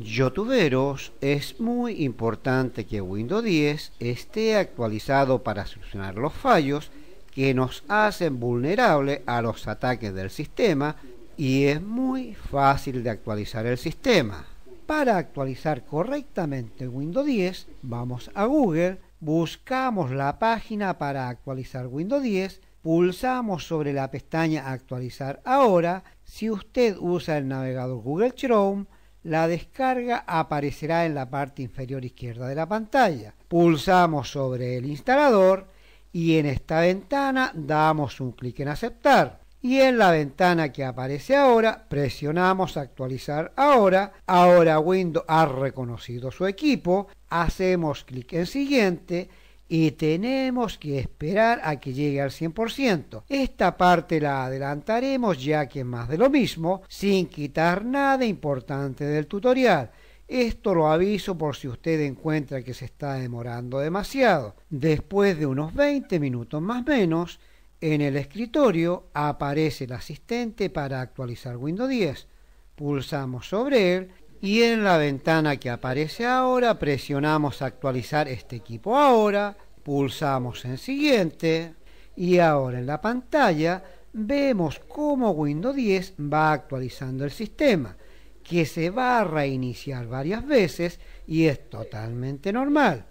Youtuberos es muy importante que Windows 10 esté actualizado para solucionar los fallos que nos hacen vulnerable a los ataques del sistema y es muy fácil de actualizar el sistema. Para actualizar correctamente Windows 10, vamos a Google, buscamos la página para actualizar Windows 10 pulsamos sobre la pestaña actualizar ahora. Si usted usa el navegador Google Chrome, la descarga aparecerá en la parte inferior izquierda de la pantalla. Pulsamos sobre el instalador y en esta ventana damos un clic en aceptar. Y en la ventana que aparece ahora presionamos actualizar ahora. Ahora Windows ha reconocido su equipo. Hacemos clic en siguiente y tenemos que esperar a que llegue al 100%. Esta parte la adelantaremos ya que es más de lo mismo, sin quitar nada importante del tutorial. Esto lo aviso por si usted encuentra que se está demorando demasiado. Después de unos 20 minutos más o menos, en el escritorio aparece el asistente para actualizar Windows 10. Pulsamos sobre él y en la ventana que aparece ahora presionamos actualizar este equipo ahora Pulsamos en siguiente y ahora en la pantalla vemos cómo Windows 10 va actualizando el sistema, que se va a reiniciar varias veces y es totalmente normal.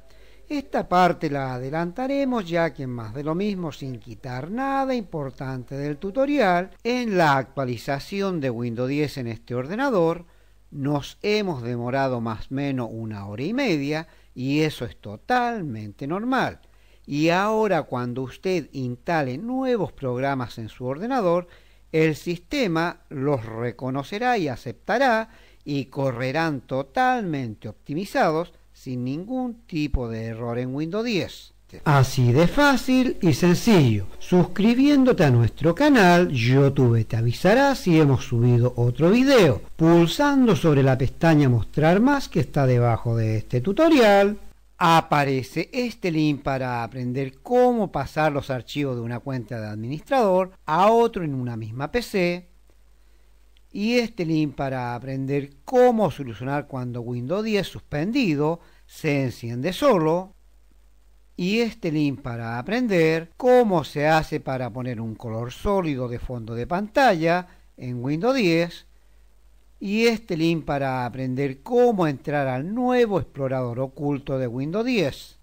Esta parte la adelantaremos ya que más de lo mismo sin quitar nada importante del tutorial, en la actualización de Windows 10 en este ordenador nos hemos demorado más o menos una hora y media y eso es totalmente normal. Y ahora cuando usted instale nuevos programas en su ordenador, el sistema los reconocerá y aceptará y correrán totalmente optimizados sin ningún tipo de error en Windows 10. Así de fácil y sencillo. Suscribiéndote a nuestro canal, YouTube te avisará si hemos subido otro video. Pulsando sobre la pestaña Mostrar más que está debajo de este tutorial, Aparece este link para aprender cómo pasar los archivos de una cuenta de administrador a otro en una misma PC. Y este link para aprender cómo solucionar cuando Windows 10 suspendido se enciende solo. Y este link para aprender cómo se hace para poner un color sólido de fondo de pantalla en Windows 10 y este link para aprender cómo entrar al nuevo explorador oculto de Windows 10.